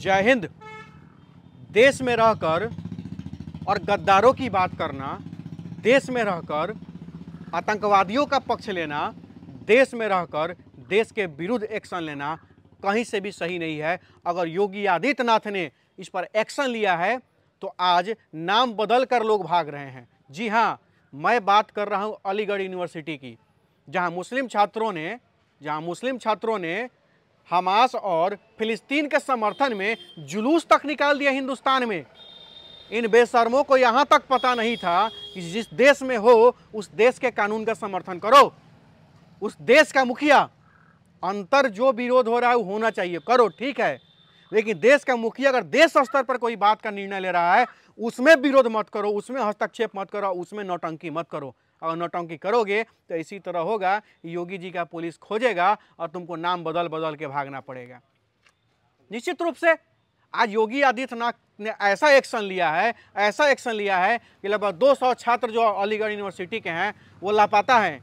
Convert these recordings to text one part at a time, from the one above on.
जय हिंद देश में रहकर और गद्दारों की बात करना देश में रहकर आतंकवादियों का पक्ष लेना देश में रहकर देश के विरुद्ध एक्शन लेना कहीं से भी सही नहीं है अगर योगी आदित्यनाथ ने इस पर एक्शन लिया है तो आज नाम बदल कर लोग भाग रहे हैं जी हाँ मैं बात कर रहा हूँ अलीगढ़ यूनिवर्सिटी की जहाँ मुस्लिम छात्रों ने जहाँ मुस्लिम छात्रों ने हमास और फिलिस्तीन के समर्थन में जुलूस तक निकाल दिया हिंदुस्तान में इन बेशर्मों को यहाँ तक पता नहीं था कि जिस देश में हो उस देश के कानून का समर्थन करो उस देश का मुखिया अंतर जो विरोध हो रहा है वो होना चाहिए करो ठीक है लेकिन देश का मुखिया अगर देश स्तर पर कोई बात का निर्णय ले रहा है उसमें विरोध मत करो उसमें हस्तक्षेप मत करो उसमें नौटंकी मत करो और नौटंकी करोगे तो इसी तरह होगा योगी जी का पुलिस खोजेगा और तुमको नाम बदल बदल के भागना पड़ेगा निश्चित रूप से आज योगी आदित्यनाथ ने ऐसा एक्शन लिया है ऐसा एक्शन लिया है कि लगभग 200 छात्र जो अलीगढ़ यूनिवर्सिटी के हैं वो लापता हैं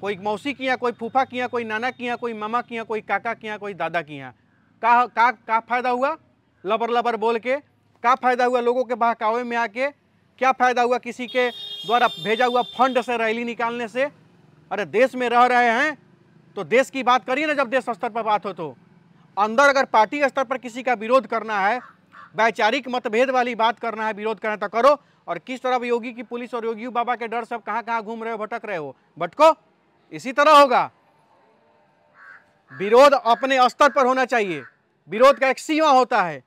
कोई मौसी किया कोई फूफा किया कोई नाना किया कोई मामा किया कोई काका किया कोई दादा किया का का का फायदा हुआ लबर लबर बोल के का फायदा हुआ लोगों के बहकावे में आके क्या फायदा हुआ किसी के द्वारा भेजा हुआ फंड से रैली निकालने से अरे देश में रह रहे हैं तो देश की बात करिए ना जब देश स्तर पर बात हो तो अंदर अगर पार्टी स्तर पर किसी का विरोध करना है वैचारिक मतभेद वाली बात करना है विरोध करना तो करो और किस तरह योगी की पुलिस और योगी बाबा के डर सब कहाँ कहाँ घूम रहे हो भटक रहे हो भटको इसी तरह होगा विरोध अपने स्तर पर होना चाहिए विरोध का एक सीमा होता है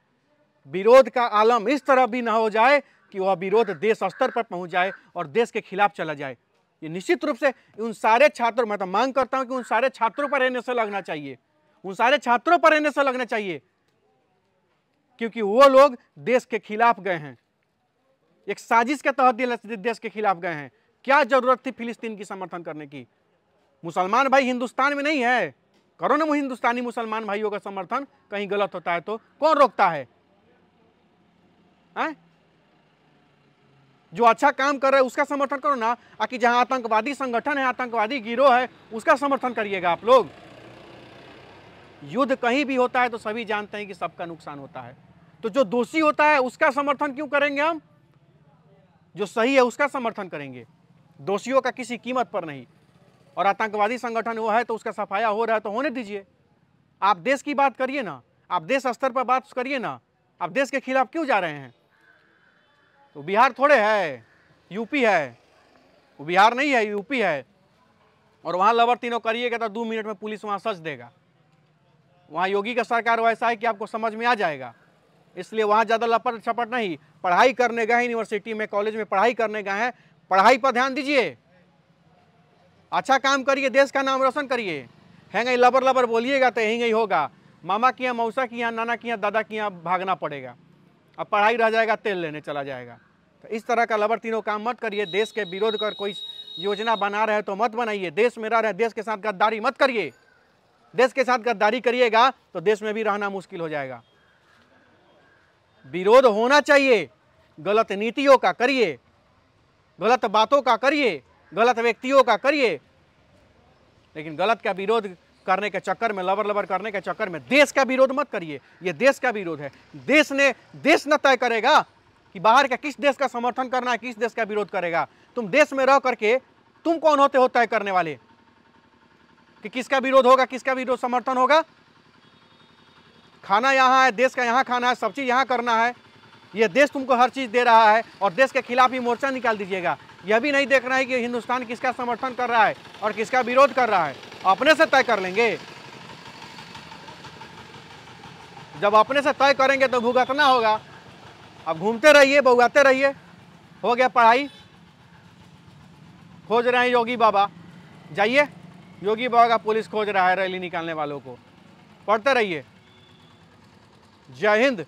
विरोध का आलम इस तरह भी ना हो जाए कि वह विरोध देश स्तर पर पहुंच जाए और देश के खिलाफ चला जाए ये निश्चित रूप से उन सारे छात्रों मैं तो मांग करता हूं कि उन सारे छात्रों पर एन लगना चाहिए उन सारे छात्रों पर एन लगना चाहिए क्योंकि वो लोग देश के खिलाफ गए हैं एक साजिश के तहत देश के खिलाफ गए हैं क्या जरूरत थी फिलिस्तीन की समर्थन करने की मुसलमान भाई हिंदुस्तान में नहीं है करो ना हिंदुस्तानी मुसलमान भाइयों का समर्थन कहीं गलत होता है तो कौन रोकता है आ? जो अच्छा काम कर रहे हैं उसका समर्थन करो ना आकि जहाँ आतंकवादी संगठन है आतंकवादी गिरोह है उसका समर्थन करिएगा आप लोग युद्ध कहीं भी होता है तो सभी जानते हैं कि सबका नुकसान होता है तो जो दोषी होता है उसका समर्थन क्यों करेंगे हम जो सही है उसका समर्थन करेंगे दोषियों का किसी कीमत पर नहीं और आतंकवादी संगठन वो है तो उसका सफाया हो रहा है तो होने दीजिए आप देश की बात करिए ना आप देश स्तर पर बात करिए ना आप देश के खिलाफ क्यों जा रहे हैं तो बिहार थोड़े है यूपी है वो बिहार नहीं है यूपी है और वहाँ लवर तीनों करिएगा तो दो मिनट में पुलिस वहाँ सच देगा वहाँ योगी का सरकार वैसा है कि आपको समझ में आ जाएगा इसलिए वहाँ ज़्यादा लपट छपट नहीं पढ़ाई करने गए यूनिवर्सिटी में कॉलेज में पढ़ाई करने गए हैं पढ़ाई पर ध्यान दीजिए अच्छा काम करिए देश का नाम रोशन करिए है गई लबर लबर बोलिएगा तो यहीं गई होगा मामा की यहाँ मौसा की यहाँ नाना की यहाँ दादा की यहाँ भागना पड़ेगा अब पढ़ाई रह जाएगा तेल लेने चला जाएगा तो इस तरह का तीनों काम मत करिए देश के विरोध कर कोई योजना बना रहे तो मत बनाइए देश में रह रहे देश के साथ गद्दारी मत करिए देश के साथ गद्दारी करिएगा तो देश में भी रहना मुश्किल हो जाएगा विरोध होना चाहिए गलत नीतियों का करिए गलत बातों का करिए गलत व्यक्तियों का करिए लेकिन गलत का विरोध करने के चक्कर में लबर लबर करने के चक्कर में देश का विरोध मत करिए ये देश का विरोध है देश ने देश न तय करेगा कि बाहर का किस देश का समर्थन करना है किस देश का विरोध करेगा तुम देश में रह करके तुम कौन होते हो तय करने वाले कि किसका विरोध होगा किसका विरोध समर्थन होगा खाना यहाँ है देश का यहाँ खाना है सब चीज़ यहाँ करना है यह देश तुमको हर चीज़ दे रहा है और देश के खिलाफ ही मोर्चा निकाल दीजिएगा यह भी नहीं देख रहा है कि हिंदुस्तान किसका समर्थन कर रहा है और किसका विरोध कर रहा है अपने से तय कर लेंगे जब अपने से तय करेंगे तो भुगतना होगा अब घूमते रहिए भुगाते रहिए हो गया पढ़ाई खोज रहे हैं योगी बाबा जाइए योगी बाबा का पुलिस खोज रहा है रैली निकालने वालों को पढ़ते रहिए जय हिंद